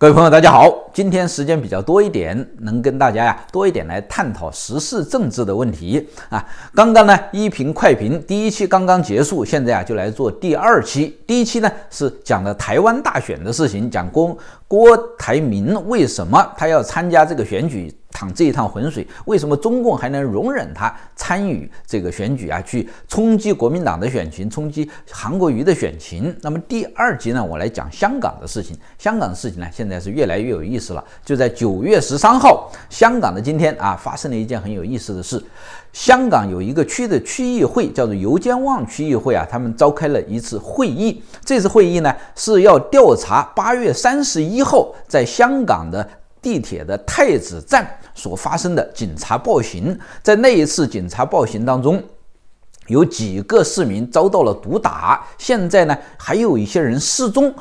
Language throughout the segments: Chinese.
各位朋友，大家好！今天时间比较多一点，能跟大家呀多一点来探讨时事政治的问题啊。刚刚呢一评快评第一期刚刚结束，现在啊就来做第二期。第一期呢是讲的台湾大选的事情，讲郭郭台铭为什么他要参加这个选举。趟这一趟浑水，为什么中共还能容忍他参与这个选举啊？去冲击国民党的选情，冲击韩国瑜的选情。那么第二集呢，我来讲香港的事情。香港的事情呢，现在是越来越有意思了。就在九月十三号，香港的今天啊，发生了一件很有意思的事。香港有一个区的区议会叫做游坚旺区议会啊，他们召开了一次会议。这次会议呢，是要调查八月三十一号在香港的。地铁的太子站所发生的警察暴行，在那一次警察暴行当中，有几个市民遭到了毒打，现在呢，还有一些人失踪。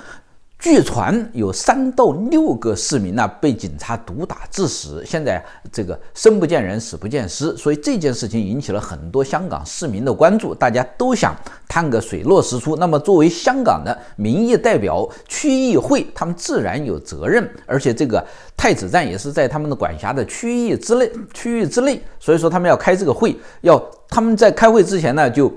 据传有三到六个市民呢被警察毒打致死，现在这个生不见人死不见尸，所以这件事情引起了很多香港市民的关注，大家都想探个水落石出。那么作为香港的民意代表区议会，他们自然有责任，而且这个太子站也是在他们的管辖的区域之内，区域之内，所以说他们要开这个会，要他们在开会之前呢就。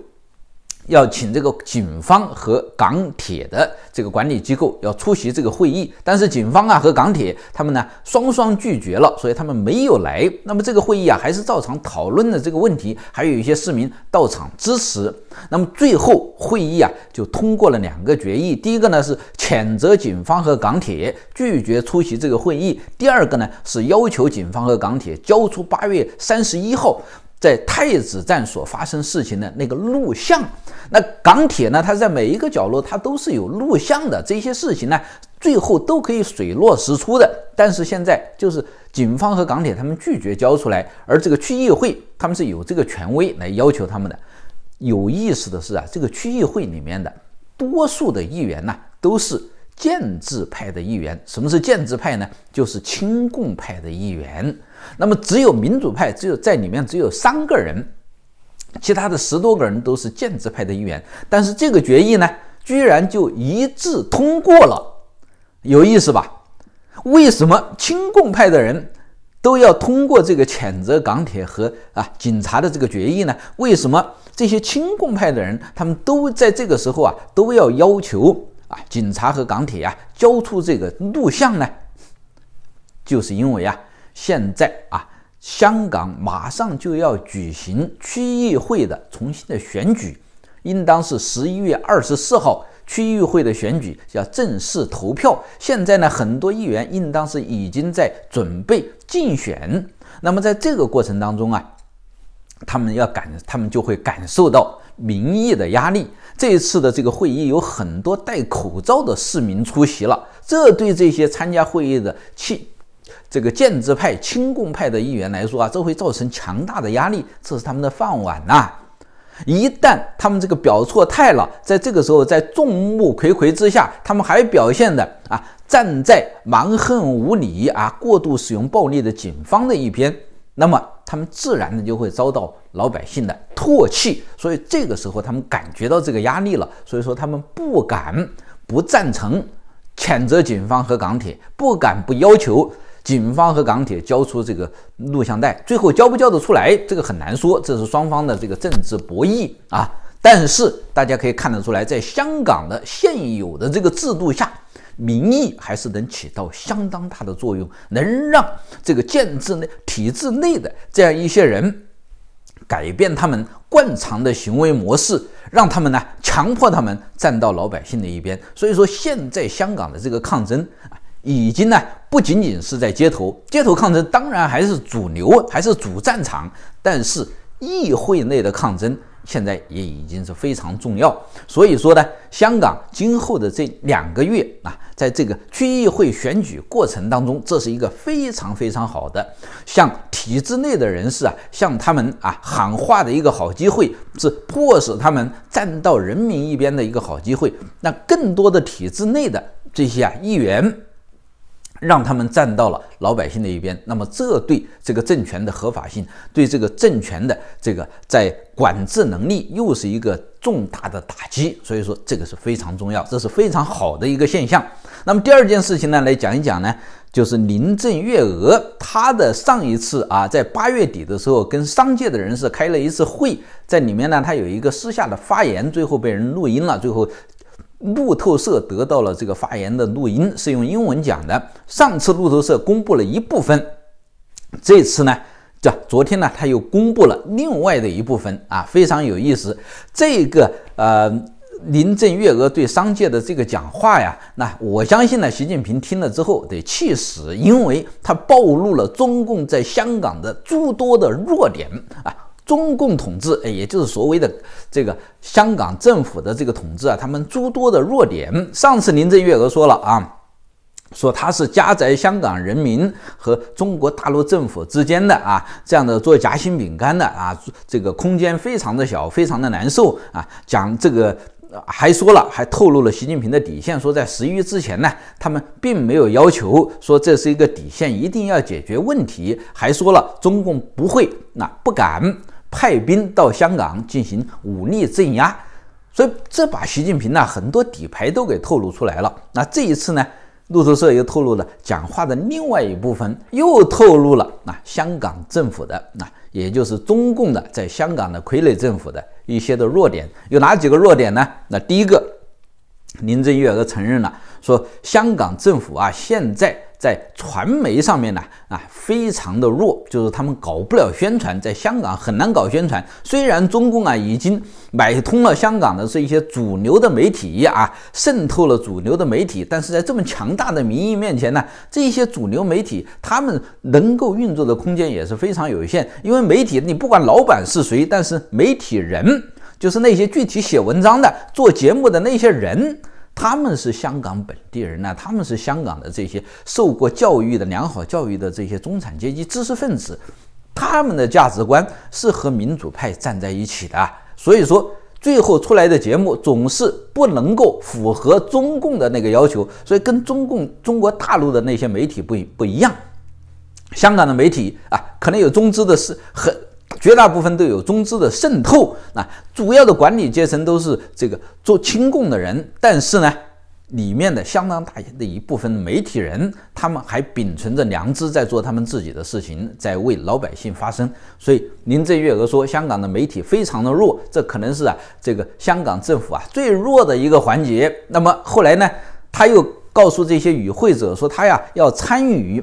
要请这个警方和港铁的这个管理机构要出席这个会议，但是警方啊和港铁他们呢双双拒绝了，所以他们没有来。那么这个会议啊还是照常讨论的这个问题，还有一些市民到场支持。那么最后会议啊就通过了两个决议，第一个呢是谴责警方和港铁拒绝出席这个会议，第二个呢是要求警方和港铁交出八月三十一号。在太子站所发生事情的那个录像，那港铁呢？它在每一个角落，它都是有录像的。这些事情呢，最后都可以水落石出的。但是现在就是警方和港铁他们拒绝交出来，而这个区议会他们是有这个权威来要求他们的。有意思的是啊，这个区议会里面的多数的议员呢，都是建制派的议员。什么是建制派呢？就是亲共派的议员。那么，只有民主派，只有在里面只有三个人，其他的十多个人都是建制派的一员。但是这个决议呢，居然就一致通过了，有意思吧？为什么亲共派的人都要通过这个谴责港铁和啊警察的这个决议呢？为什么这些亲共派的人，他们都在这个时候啊，都要要求啊警察和港铁啊交出这个录像呢？就是因为啊。现在啊，香港马上就要举行区议会的重新的选举，应当是十一月二十四号区议会的选举要正式投票。现在呢，很多议员应当是已经在准备竞选。那么在这个过程当中啊，他们要感，他们就会感受到民意的压力。这一次的这个会议有很多戴口罩的市民出席了，这对这些参加会议的气这个建制派、亲共派的议员来说啊，这会造成强大的压力，这是他们的饭碗呐。一旦他们这个表错态了，在这个时候，在众目睽睽之下，他们还表现的啊站在蛮横无理啊、过度使用暴力的警方的一边，那么他们自然的就会遭到老百姓的唾弃。所以这个时候，他们感觉到这个压力了，所以说他们不敢不赞成、谴责警方和港铁，不敢不要求。警方和港铁交出这个录像带，最后交不交得出来，这个很难说。这是双方的这个政治博弈啊。但是大家可以看得出来，在香港的现有的这个制度下，民意还是能起到相当大的作用，能让这个建制内体制内的这样一些人改变他们惯常的行为模式，让他们呢强迫他们站到老百姓的一边。所以说，现在香港的这个抗争啊。已经呢，不仅仅是在街头，街头抗争当然还是主流，还是主战场。但是议会内的抗争现在也已经是非常重要。所以说呢，香港今后的这两个月啊，在这个区议会选举过程当中，这是一个非常非常好的，向体制内的人士啊，向他们啊喊话的一个好机会，是迫使他们站到人民一边的一个好机会。那更多的体制内的这些啊议员。让他们站到了老百姓的一边，那么这对这个政权的合法性，对这个政权的这个在管制能力又是一个重大的打击。所以说这个是非常重要，这是非常好的一个现象。那么第二件事情呢，来讲一讲呢，就是林郑月娥她的上一次啊，在八月底的时候，跟商界的人士开了一次会，在里面呢，她有一个私下的发言，最后被人录音了，最后。路透社得到了这个发言的录音，是用英文讲的。上次路透社公布了一部分，这次呢，这昨天呢，他又公布了另外的一部分啊，非常有意思。这个呃，林郑月娥对商界的这个讲话呀，那我相信呢，习近平听了之后得气死，因为他暴露了中共在香港的诸多的弱点啊。中共统治，哎，也就是所谓的这个香港政府的这个统治啊，他们诸多的弱点。上次林郑月娥说了啊，说他是夹在香港人民和中国大陆政府之间的啊，这样的做夹心饼干的啊，这个空间非常的小，非常的难受啊，讲这个。还说了，还透露了习近平的底线，说在十一之前呢，他们并没有要求说这是一个底线，一定要解决问题。还说了，中共不会，那不敢派兵到香港进行武力镇压。所以这把习近平呢很多底牌都给透露出来了。那这一次呢，路透社又透露了讲话的另外一部分，又透露了啊香港政府的那。也就是中共的在香港的傀儡政府的一些的弱点，有哪几个弱点呢？那第一个，林郑月娥承认了，说香港政府啊，现在。在传媒上面呢，啊，非常的弱，就是他们搞不了宣传，在香港很难搞宣传。虽然中共啊已经买通了香港的这一些主流的媒体啊，渗透了主流的媒体，但是在这么强大的民意面前呢，这些主流媒体他们能够运作的空间也是非常有限。因为媒体，你不管老板是谁，但是媒体人，就是那些具体写文章的、做节目的那些人。他们是香港本地人呢，他们是香港的这些受过教育的、良好教育的这些中产阶级知识分子，他们的价值观是和民主派站在一起的，所以说最后出来的节目总是不能够符合中共的那个要求，所以跟中共中国大陆的那些媒体不不一样，香港的媒体啊，可能有中资的是很。绝大部分都有中资的渗透，那主要的管理阶层都是这个做亲共的人，但是呢，里面的相当大的一部分媒体人，他们还秉承着良知在做他们自己的事情，在为老百姓发声。所以林郑月娥说，香港的媒体非常的弱，这可能是啊这个香港政府啊最弱的一个环节。那么后来呢，他又告诉这些与会者说，他呀要参与，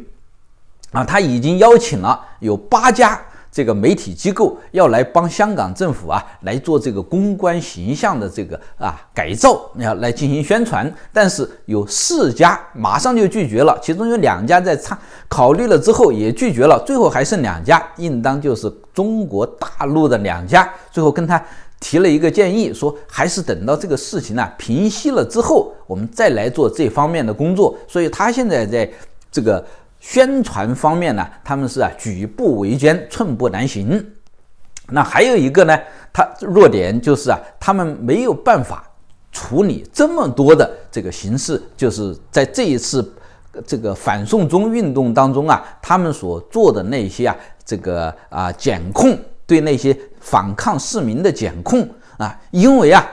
啊他已经邀请了有八家。这个媒体机构要来帮香港政府啊来做这个公关形象的这个啊改造，要来进行宣传，但是有四家马上就拒绝了，其中有两家在参考虑了之后也拒绝了，最后还剩两家，应当就是中国大陆的两家，最后跟他提了一个建议，说还是等到这个事情呢平息了之后，我们再来做这方面的工作，所以他现在在这个。宣传方面呢，他们是啊举步维艰，寸步难行。那还有一个呢，他弱点就是啊，他们没有办法处理这么多的这个形式，就是在这一次这个反送中运动当中啊，他们所做的那些啊，这个啊检控对那些反抗市民的检控啊，因为啊。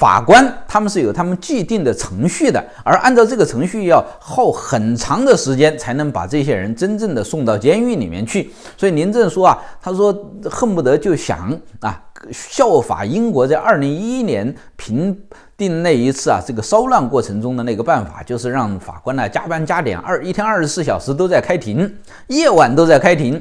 法官他们是有他们既定的程序的，而按照这个程序要耗很长的时间才能把这些人真正的送到监狱里面去。所以林正说啊，他说恨不得就想啊效法英国在二零一一年平定那一次啊这个骚乱过程中的那个办法，就是让法官呢加班加点，二一天二十四小时都在开庭，夜晚都在开庭。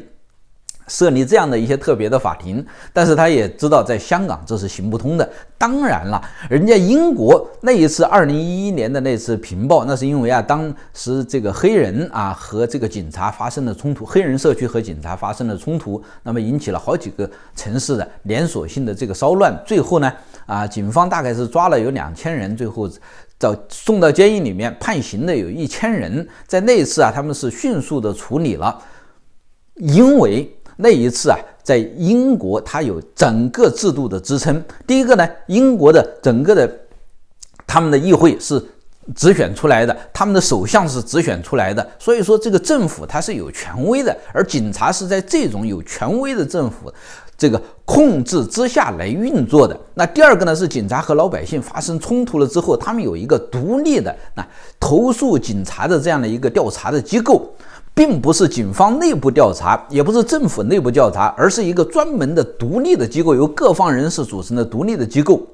设立这样的一些特别的法庭，但是他也知道在香港这是行不通的。当然了，人家英国那一次二零一一年的那次平报，那是因为啊，当时这个黑人啊和这个警察发生了冲突，黑人社区和警察发生了冲突，那么引起了好几个城市的连锁性的这个骚乱。最后呢，啊，警方大概是抓了有两千人，最后到送到监狱里面判刑的有一千人。在那一次啊，他们是迅速的处理了，因为。那一次啊，在英国，它有整个制度的支撑。第一个呢，英国的整个的他们的议会是直选出来的，他们的首相是直选出来的，所以说这个政府它是有权威的，而警察是在这种有权威的政府这个控制之下来运作的。那第二个呢，是警察和老百姓发生冲突了之后，他们有一个独立的那投诉警察的这样的一个调查的机构。并不是警方内部调查，也不是政府内部调查，而是一个专门的独立的机构，由各方人士组成的独立的机构，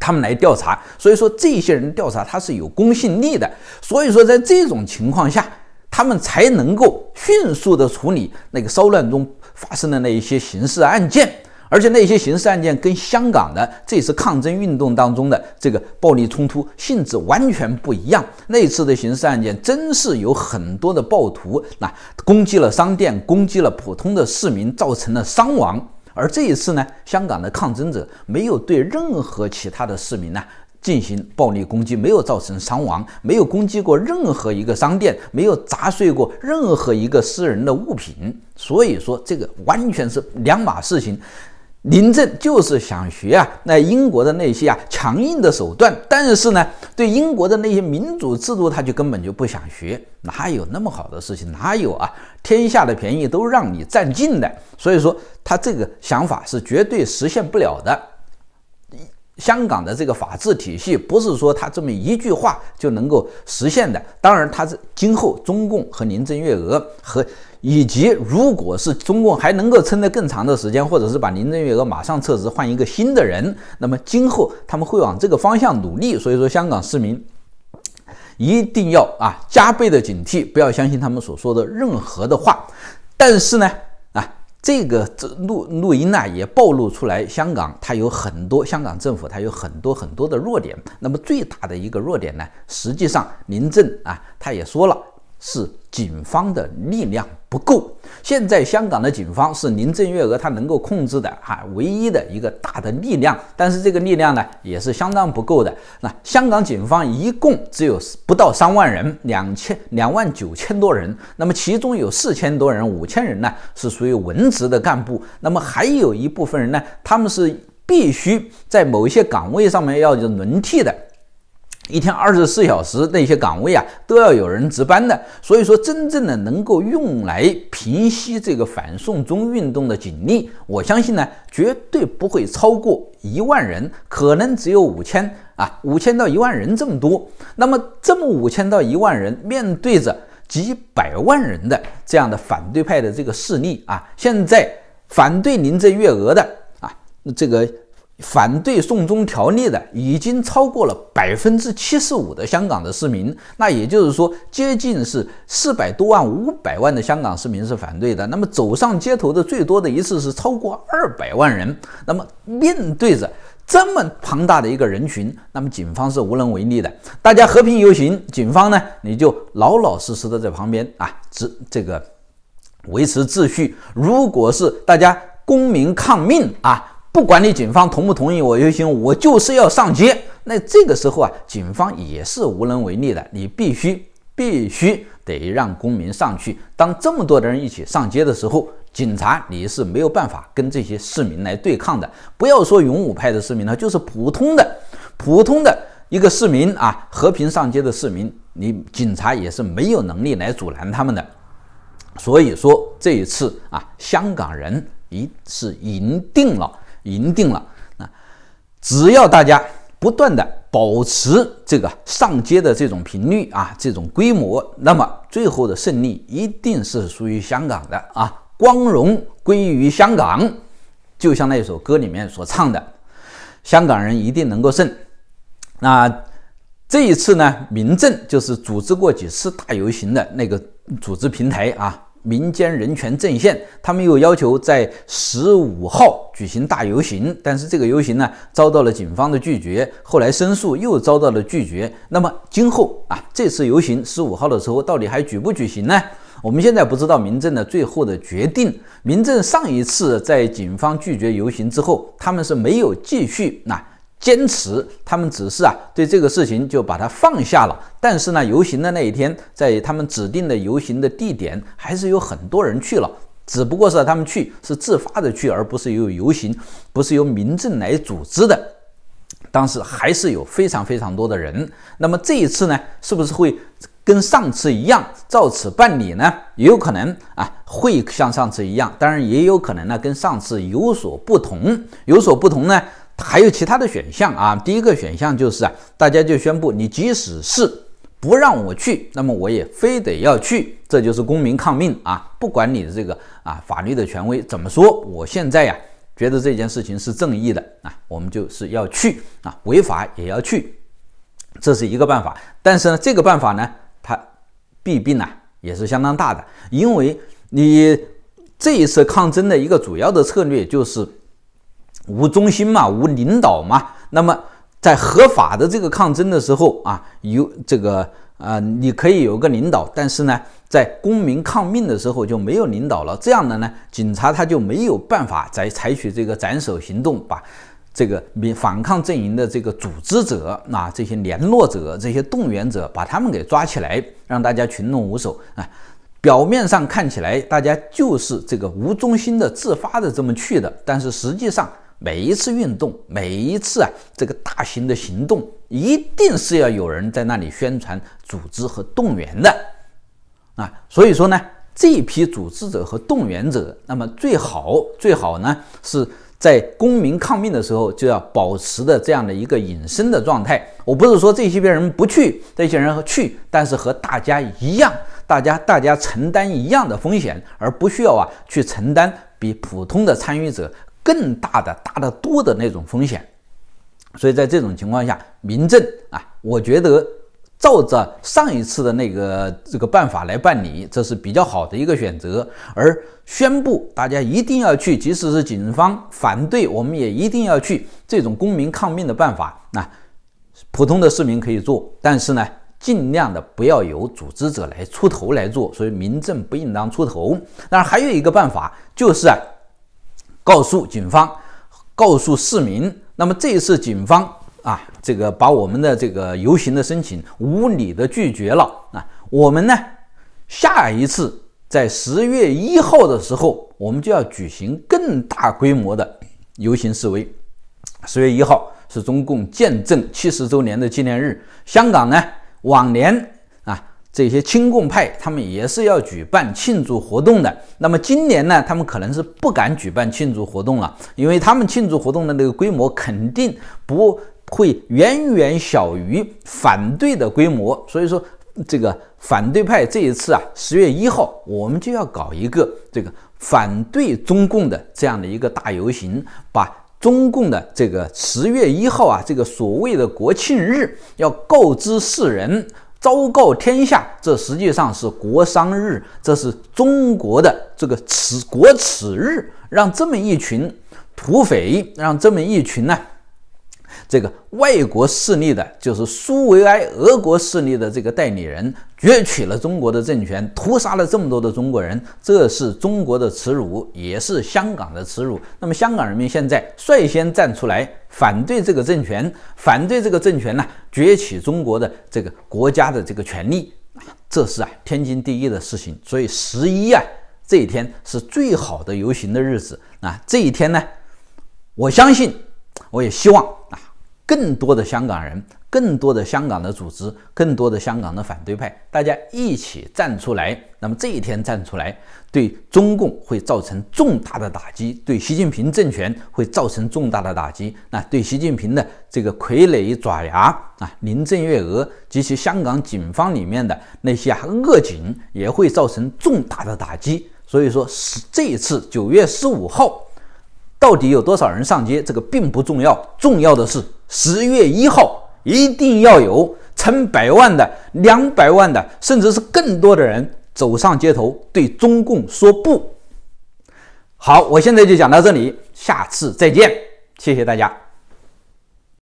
他们来调查。所以说这些人调查他是有公信力的。所以说在这种情况下，他们才能够迅速的处理那个骚乱中发生的那一些刑事案件。而且那些刑事案件跟香港的这次抗争运动当中的这个暴力冲突性质完全不一样。那次的刑事案件真是有很多的暴徒，那攻击了商店，攻击了普通的市民，造成了伤亡。而这一次呢，香港的抗争者没有对任何其他的市民呢进行暴力攻击，没有造成伤亡，没有攻击过任何一个商店，没有砸碎过任何一个私人的物品。所以说，这个完全是两码事情。林政就是想学啊，那英国的那些啊强硬的手段，但是呢，对英国的那些民主制度，他就根本就不想学。哪有那么好的事情？哪有啊？天下的便宜都让你占尽的。所以说，他这个想法是绝对实现不了的。香港的这个法治体系不是说他这么一句话就能够实现的。当然，他是今后中共和林郑月娥和以及如果是中共还能够撑得更长的时间，或者是把林郑月娥马上撤职换一个新的人，那么今后他们会往这个方向努力。所以说，香港市民一定要啊加倍的警惕，不要相信他们所说的任何的话。但是呢。这个这录录音呢，也暴露出来，香港它有很多，香港政府它有很多很多的弱点。那么最大的一个弱点呢，实际上林郑啊，他也说了是。警方的力量不够。现在香港的警方是林郑月娥她能够控制的哈，唯一的一个大的力量。但是这个力量呢，也是相当不够的。那香港警方一共只有不到三万人，两千两万九千多人。那么其中有四千多人、五千人呢，是属于文职的干部。那么还有一部分人呢，他们是必须在某一些岗位上面要轮替的。一天二十四小时那些岗位啊，都要有人值班的。所以说，真正的能够用来平息这个反送中运动的警力，我相信呢，绝对不会超过一万人，可能只有五千啊，五千到一万人这么多。那么，这么五千到一万人面对着几百万人的这样的反对派的这个势力啊，现在反对林郑月娥的啊，这个。反对送中条例的已经超过了百分之七十五的香港的市民，那也就是说，接近是四百多万、五百万的香港市民是反对的。那么走上街头的最多的一次是超过二百万人。那么面对着这么庞大的一个人群，那么警方是无能为力的。大家和平游行，警方呢你就老老实实的在旁边啊，这这个维持秩序。如果是大家公民抗命啊。不管你警方同不同意，我就行，我就是要上街。那这个时候啊，警方也是无能为力的。你必须必须得让公民上去。当这么多的人一起上街的时候，警察你是没有办法跟这些市民来对抗的。不要说勇武派的市民了，就是普通的普通的一个市民啊，和平上街的市民，你警察也是没有能力来阻拦他们的。所以说，这一次啊，香港人一是赢定了。赢定了啊！只要大家不断的保持这个上街的这种频率啊，这种规模，那么最后的胜利一定是属于香港的啊，光荣归于香港。就像那一首歌里面所唱的：“香港人一定能够胜。”那这一次呢，民政就是组织过几次大游行的那个组织平台啊。民间人权阵线，他们又要求在十五号举行大游行，但是这个游行呢，遭到了警方的拒绝，后来申诉又遭到了拒绝。那么今后啊，这次游行十五号的时候，到底还举不举行呢？我们现在不知道民政的最后的决定。民政上一次在警方拒绝游行之后，他们是没有继续那。坚持，他们只是啊，对这个事情就把它放下了。但是呢，游行的那一天，在他们指定的游行的地点，还是有很多人去了。只不过是他们去是自发的去，而不是由游行，不是由民政来组织的。当时还是有非常非常多的人。那么这一次呢，是不是会跟上次一样照此办理呢？也有可能啊，会像上次一样。当然，也有可能呢，跟上次有所不同。有所不同呢？还有其他的选项啊，第一个选项就是啊，大家就宣布你即使是不让我去，那么我也非得要去，这就是公民抗命啊。不管你的这个啊法律的权威怎么说，我现在呀觉得这件事情是正义的啊，我们就是要去啊，违法也要去，这是一个办法。但是呢，这个办法呢，它弊病呢也是相当大的，因为你这一次抗争的一个主要的策略就是。无中心嘛，无领导嘛，那么在合法的这个抗争的时候啊，有这个啊，你可以有个领导，但是呢，在公民抗命的时候就没有领导了。这样的呢，警察他就没有办法再采取这个斩首行动，把这个民反抗阵营的这个组织者啊、这些联络者、这些动员者，把他们给抓起来，让大家群龙无首啊。表面上看起来大家就是这个无中心的自发的这么去的，但是实际上。每一次运动，每一次啊，这个大型的行动，一定是要有人在那里宣传、组织和动员的啊。所以说呢，这一批组织者和动员者，那么最好最好呢，是在公民抗命的时候就要保持的这样的一个隐身的状态。我不是说这些边人不去，这些人去，但是和大家一样，大家大家承担一样的风险，而不需要啊去承担比普通的参与者。更大的、大得多的那种风险，所以在这种情况下，民政啊，我觉得照着上一次的那个这个办法来办理，这是比较好的一个选择。而宣布大家一定要去，即使是警方反对，我们也一定要去，这种公民抗命的办法，那普通的市民可以做，但是呢，尽量的不要由组织者来出头来做，所以民政不应当出头。那还有一个办法就是。啊，告诉警方，告诉市民，那么这一次警方啊，这个把我们的这个游行的申请无理的拒绝了啊，我们呢，下一次在十月一号的时候，我们就要举行更大规模的游行示威。十月一号是中共建政七十周年的纪念日，香港呢，往年。这些亲共派他们也是要举办庆祝活动的。那么今年呢，他们可能是不敢举办庆祝活动了，因为他们庆祝活动的那个规模肯定不会远远小于反对的规模。所以说，这个反对派这一次啊，十月一号我们就要搞一个这个反对中共的这样的一个大游行，把中共的这个十月一号啊，这个所谓的国庆日要告知世人。昭告天下，这实际上是国殇日，这是中国的这个耻国耻日，让这么一群土匪，让这么一群呢。这个外国势力的，就是苏维埃俄国势力的这个代理人，攫取了中国的政权，屠杀了这么多的中国人，这是中国的耻辱，也是香港的耻辱。那么香港人民现在率先站出来反对这个政权，反对这个政权呢，攫取中国的这个国家的这个权利，这是啊天经地义的事情。所以十一啊这一天是最好的游行的日子啊，这一天呢，我相信，我也希望。更多的香港人，更多的香港的组织，更多的香港的反对派，大家一起站出来。那么这一天站出来，对中共会造成重大的打击，对习近平政权会造成重大的打击。那对习近平的这个傀儡爪牙啊，林郑月娥及其香港警方里面的那些恶警也会造成重大的打击。所以说，这一次九月十五号。到底有多少人上街？这个并不重要，重要的是十月一号一定要有成百万的、两百万的，甚至是更多的人走上街头，对中共说不好。我现在就讲到这里，下次再见，谢谢大家。